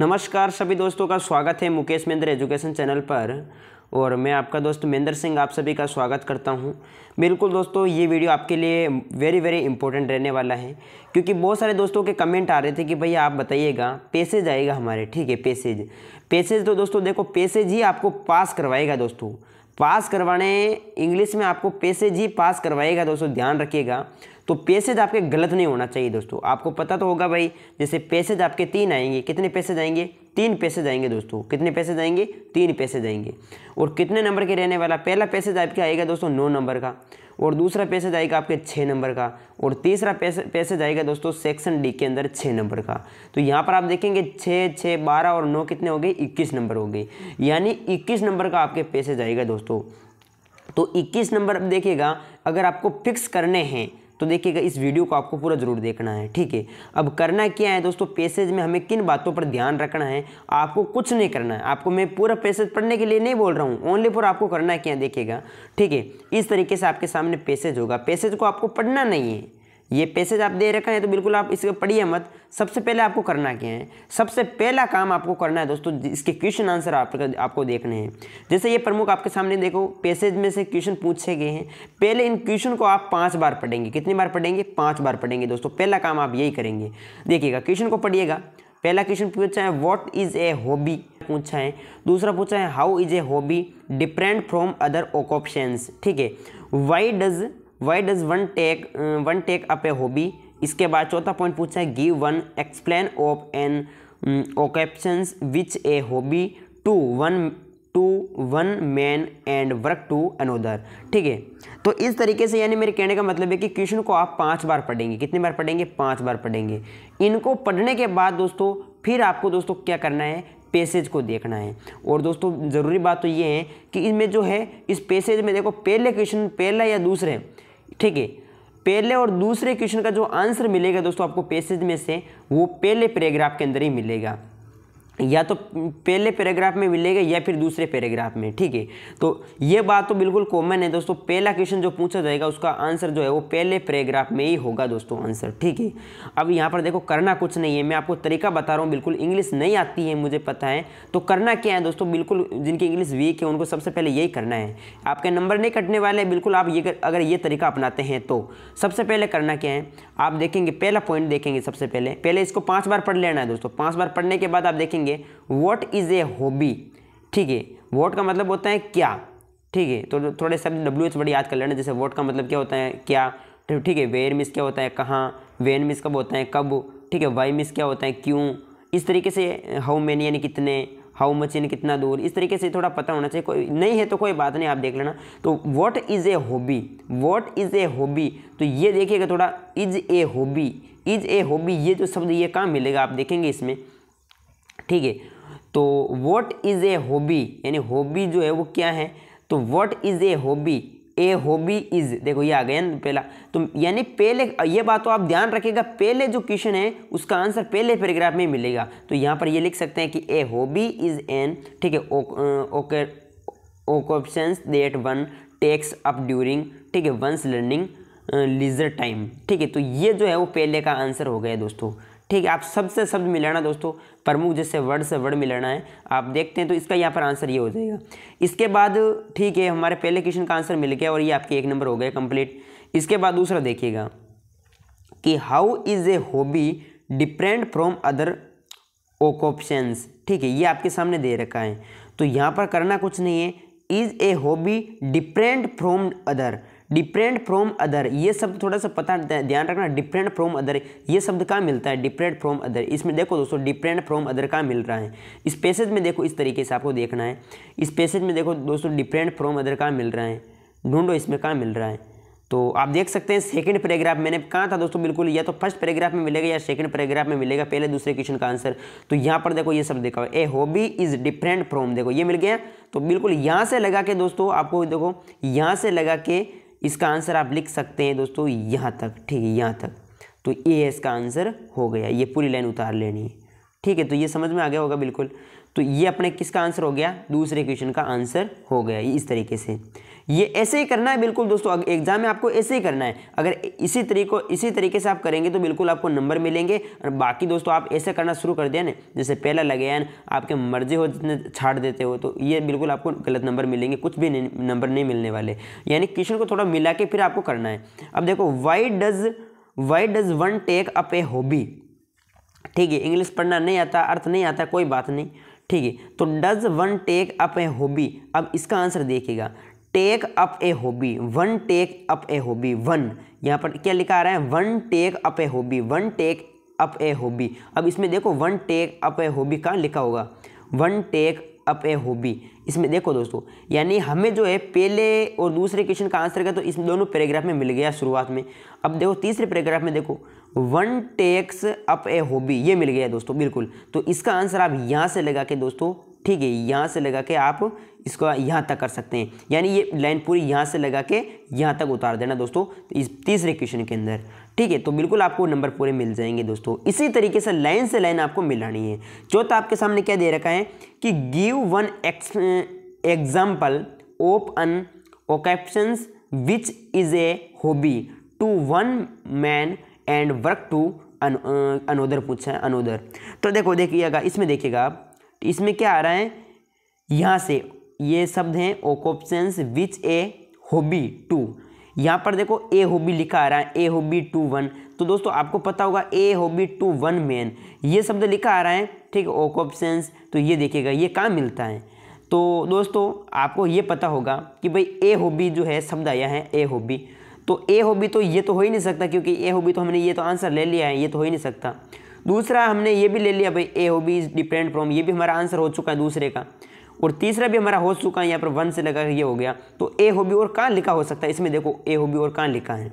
नमस्कार सभी दोस्तों का स्वागत है मुकेश महेंद्र एजुकेशन चैनल पर और मैं आपका दोस्त महेंद्र सिंह आप सभी का स्वागत करता हूं बिल्कुल दोस्तों ये वीडियो आपके लिए वेरी वेरी इंपॉर्टेंट रहने वाला है क्योंकि बहुत सारे दोस्तों के कमेंट आ रहे थे कि भैया आप बताइएगा पेसेज आएगा हमारे ठीक है पेसेज पेसेज तो दोस्तों देखो पेसेज ही आपको पास करवाएगा दोस्तों पास करवाने इंग्लिश में आपको पैसेज ही पास करवाएगा दोस्तों ध्यान रखिएगा तो पैसेज आपके गलत नहीं होना चाहिए दोस्तों आपको पता तो होगा भाई जैसे पैसेज आपके तीन आएंगे कितने पैसे जाएंगे तीन पैसे जाएंगे दोस्तों कितने पैसे जाएंगे तीन पैसे जाएंगे और कितने नंबर के रहने वाला पहला पैसेज आपके आएगा दोस्तों नौ नंबर का और दूसरा पैसेज आएगा आपके छः नंबर का और तीसरा पैसेज आएगा दोस्तों सेक्शन डी के अंदर छः नंबर का तो यहाँ पर आप देखेंगे छः छः बारह और नौ कितने हो गए इक्कीस नंबर हो गए यानी इक्कीस नंबर का आपके पैसे जाएगा दोस्तों तो 21 नंबर अब देखिएगा अगर आपको फिक्स करने हैं तो देखिएगा इस वीडियो को आपको पूरा ज़रूर देखना है ठीक है अब करना क्या है दोस्तों पैसेज में हमें किन बातों पर ध्यान रखना है आपको कुछ नहीं करना है आपको मैं पूरा पैसेज पढ़ने के लिए नहीं बोल रहा हूँ ओनली फॉर आपको करना क्या है देखिएगा ठीक है इस तरीके से आपके सामने पैसेज होगा पैसेज को आपको पढ़ना नहीं है ये पैसेज आप दे रखा है तो बिल्कुल आप इसको पढ़िए मत सबसे पहले आपको करना क्या है सबसे पहला काम आपको करना है दोस्तों इसके क्वेश्चन आंसर आप, आपको देखने हैं जैसे ये प्रमुख आपके सामने देखो पैसेज में से क्वेश्चन पूछे गए हैं पहले इन क्वेश्चन को आप पांच बार पढ़ेंगे कितनी बार पढ़ेंगे पाँच बार पढ़ेंगे दोस्तों पहला काम आप यही करेंगे देखिएगा क्वेश्चन को पढ़िएगा पहला क्वेश्चन पूछा है व्हाट इज़ ए हॉबी पूछा है दूसरा पूछा है how is a hobby different from other occupations ठीक है why does why does one take one take up a hobby इसके बाद चौथा पॉइंट पूछा है give one explain of an occupation which a hobby to one to one man and work to another ठीक है तो इस तरीके से यानी मेरे कहने का मतलब है कि क्वेश्चन को आप पांच बार पढ़ेंगे कितने बार पढ़ेंगे पांच बार पढ़ेंगे इनको पढ़ने के बाद दोस्तों फिर आपको दोस्तों क्या करना है पेसेज को देखना है और दोस्तों ज़रूरी बात तो ये है कि इनमें जो है इस पेसेज में देखो पहले क्वेश्चन पहला या दूसरे ठीक है पहले और दूसरे क्वेश्चन का जो आंसर मिलेगा दोस्तों आपको पैसेज में से वो पहले पैराग्राफ के अंदर ही मिलेगा या तो पहले पैराग्राफ में मिलेगा या फिर दूसरे पैराग्राफ में ठीक है तो ये बात तो बिल्कुल कॉमन है दोस्तों पहला क्वेश्चन जो पूछा जाएगा उसका आंसर जो है वो पहले पैराग्राफ में ही होगा दोस्तों आंसर ठीक है अब यहाँ पर देखो करना कुछ नहीं है मैं आपको तरीका बता रहा हूँ बिल्कुल इंग्लिश नहीं आती है मुझे पता है तो करना क्या है दोस्तों बिल्कुल जिनकी इंग्लिश वीक है उनको सबसे पहले यही करना है आपके नंबर नहीं कटने वाले बिल्कुल आप ये अगर ये तरीका अपनाते हैं तो सबसे पहले करना क्या है आप देखेंगे पहला पॉइंट देखेंगे सबसे पहले पहले इसको पाँच बार पढ़ लेना है दोस्तों पाँच बार पढ़ने के बाद आप देखेंगे करेंगे वॉट इज़ ए हॉबी ठीक है वॉट का मतलब होता है क्या ठीक है तो थोड़े शब्द डब्ल्यू एच वर्ड याद कर लेना जैसे वॉट का मतलब क्या होता है क्या तो ठीक है वेयर मिस क्या होता है कहाँ वेन मिस कब होता है कब ठीक है वाई मिस क्या होता है क्यों इस तरीके से हाउ मैनी यानी कितने हाउ मच यानी कितना दूर इस तरीके से थोड़ा पता होना चाहिए कोई नहीं है तो कोई बात नहीं आप देख लेना तो what is a hobby what is a hobby तो ये देखिएगा थोड़ा is a hobby is a hobby ये जो शब्द ये कहाँ मिलेगा आप देखेंगे इसमें ठीक है तो वॉट इज़ ए हॉबी यानी हॉबी जो है वो क्या है तो what is a hobby a hobby is देखो ये आ गया ना पहला तो यानी पहले ये बात तो आप ध्यान रखिएगा पहले जो क्वेश्चन है उसका आंसर पहले पैराग्राफ में मिलेगा तो यहाँ पर ये लिख सकते हैं कि ए हॉबी इज एन ठीक है okay option that one takes up during ठीक है वंस लर्निंग लीजर टाइम ठीक है तो ये जो है वो पहले का आंसर हो गया दोस्तों ठीक है आप शब्द से शब्द मिलाना दोस्तों प्रमुख जैसे वर्ड से वर्ड मिलाना है आप देखते हैं तो इसका यहाँ पर आंसर ये हो जाएगा इसके बाद ठीक है हमारे पहले क्वेश्चन का आंसर मिल गया और ये आपके एक नंबर हो गया कंप्लीट इसके बाद दूसरा देखिएगा कि how is a hobby different from other occupations ठीक है ये आपके सामने दे रखा है तो यहाँ पर करना कुछ नहीं है is a hobby different from other different from other ये शब्द थोड़ा सा पता ध्यान रखना डिफरेंट फ्रॉम अदर ये शब्द कहाँ मिलता है डिफरेंट फ्रॉम अदर इसमें देखो दोस्तों डिफरेंट फ्रॉम अदर कहाँ मिल रहा है इस पैसेज में देखो इस तरीके से आपको देखना है इस पैसेज में देखो दोस्तों डिफरेंट फ्रॉम अदर कहाँ मिल रहा है ढूंढो इसमें कहाँ मिल रहा है तो आप देख सकते हैं सेकंड पैराग्राफ मैंने कहा था दोस्तों बिल्कुल या तो फर्स्ट पैराग्राफ में मिलेगा या सेकंड पैराग्राफ में मिलेगा पहले दूसरे क्वेश्चन का आंसर तो यहाँ पर देखो ये सब देखा a hobby is different from देखो ये मिल गया तो बिल्कुल यहाँ से लगा के दोस्तों आपको देखो यहाँ से लगा के इसका आंसर आप लिख सकते हैं दोस्तों यहाँ तक ठीक है यहाँ तक तो ए इसका आंसर हो गया ये पूरी लाइन उतार लेनी है ठीक है तो ये समझ में आ गया होगा बिल्कुल तो ये अपने किसका आंसर हो गया दूसरे क्वेश्चन का आंसर हो गया इस तरीके से ये ऐसे ही करना है बिल्कुल दोस्तों एग्जाम में आपको ऐसे ही करना है अगर इसी तरीको इसी तरीके से आप करेंगे तो बिल्कुल आपको नंबर मिलेंगे और बाकी दोस्तों आप ऐसे करना शुरू कर दिया ना जैसे पहला लगे हैं आपके मर्जी हो जितने छाड़ देते हो तो ये बिल्कुल आपको गलत नंबर मिलेंगे कुछ भी नंबर नहीं मिलने वाले यानी क्वेश्चन को थोड़ा मिला के फिर आपको करना है अब देखो why does why does one take up a hobby ठीक है इंग्लिश पढ़ना नहीं आता अर्थ नहीं आता कोई बात नहीं ठीक है तो does one take up a hobby अब इसका आंसर देखिएगा take up a hobby one take up a hobby one यहाँ पर क्या लिखा आ रहा है one take up a hobby one take up a hobby अब इसमें देखो one take up a hobby कहाँ लिखा होगा one take up a hobby इसमें देखो दोस्तों यानी हमें जो है पहले और दूसरे क्वेश्चन का आंसर का तो इस दोनों पैराग्राफ में मिल गया शुरुआत में अब देखो तीसरे पैराग्राफ में देखो one takes up a hobby ये मिल गया दोस्तों बिल्कुल तो इसका आंसर आप यहाँ से लगा के दोस्तों ठीक है यहाँ से लगा के आप इसको यहाँ तक कर सकते हैं यानी ये लाइन पूरी यहाँ से लगा के यहाँ तक उतार देना दोस्तों इस तीसरे क्वेश्चन के अंदर ठीक है तो बिल्कुल आपको नंबर पूरे मिल जाएंगे दोस्तों इसी तरीके से लाइन से लाइन आपको मिलानी है चौथा तो आपके सामने क्या दे रखा है कि give one ex example of an occupation which is a hobby to one man and work to another पूछा है अनोदर तो देखो देखिएगा इसमें देखिएगा आप इसमें क्या आ रहा है यहाँ से ये शब्द हैं ओकोपेंस विच ए होबी टू यहाँ पर देखो ए होबी लिखा आ रहा है ए होबी टू वन तो दोस्तों आपको पता होगा a hobby to one man ये शब्द लिखा आ रहा है ठीक है ओकोपेंस तो ये देखिएगा ये कहाँ मिलता है तो दोस्तों आपको ये पता होगा कि भाई ए होबी जो है शब्द आया है ए होबी तो ए हॉबी तो ये तो हो ही नहीं सकता क्योंकि ए हॉबी तो हमने ये तो आंसर ले लिया है ये तो हो ही नहीं सकता दूसरा हमने ये भी ले लिया भाई A B is depend from ये भी हमारा आंसर हो चुका है दूसरे का और तीसरा भी हमारा हो चुका है यहाँ पर वन से लगा ये हो गया तो ए बी और कहाँ लिखा हो सकता है इसमें देखो ए बी और कहाँ लिखा है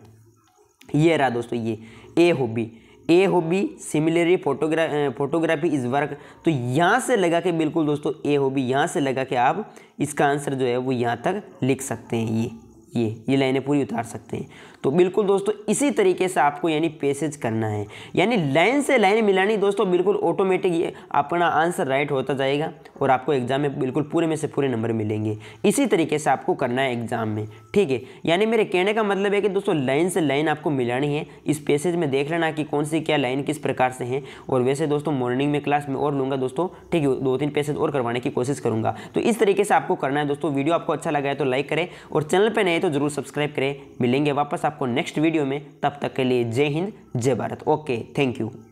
ये रहा दोस्तों ये A B A B similarly photogra photography is work तो यहाँ से लगा के बिल्कुल दोस्तों ए बी यहाँ से लगा के आप इसका आंसर जो है वो यहाँ तक लिख सकते हैं ये ये ये लाइनें पूरी उतार सकते हैं तो बिल्कुल दोस्तों इसी तरीके से आपको यानी पेसेज करना है यानी लाइन से लाइन मिलानी दोस्तों बिल्कुल ऑटोमेटिक ये अपना आंसर राइट होता जाएगा और आपको एग्ज़ाम में बिल्कुल पूरे में से पूरे नंबर मिलेंगे इसी तरीके से आपको करना है एग्ज़ाम में ठीक है यानी मेरे कहने का मतलब है कि दोस्तों लाइन से लाइन आपको मिलानी है इस पेसेज में देख लेना कि कौन सी क्या लाइन किस प्रकार से है और वैसे दोस्तों मॉर्निंग में क्लास में और लूँगा दोस्तों ठीक है दो तीन पेसेज और करवाने की कोशिश करूँगा तो इस तरीके से आपको करना है दोस्तों वीडियो आपको अच्छा लगा है तो लाइक करें और चैनल पर नहीं तो जरूर सब्सक्राइब करें मिलेंगे वापस आपको नेक्स्ट वीडियो में तब तक के लिए जय हिंद जय भारत ओके थैंक यू